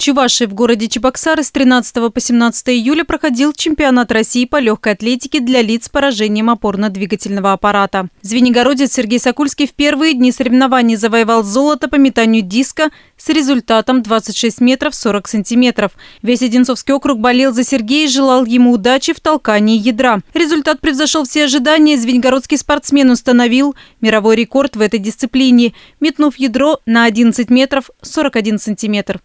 Чувашии в городе Чебоксары с 13 по 17 июля проходил чемпионат России по легкой атлетике для лиц с поражением опорно-двигательного аппарата. Звенигородец Сергей Сокульский в первые дни соревнований завоевал золото по метанию диска с результатом 26 метров 40 сантиметров. Весь Одинцовский округ болел за Сергея и желал ему удачи в толкании ядра. Результат превзошел все ожидания. Звенигородский спортсмен установил мировой рекорд в этой дисциплине, метнув ядро на 11 метров 41 сантиметр.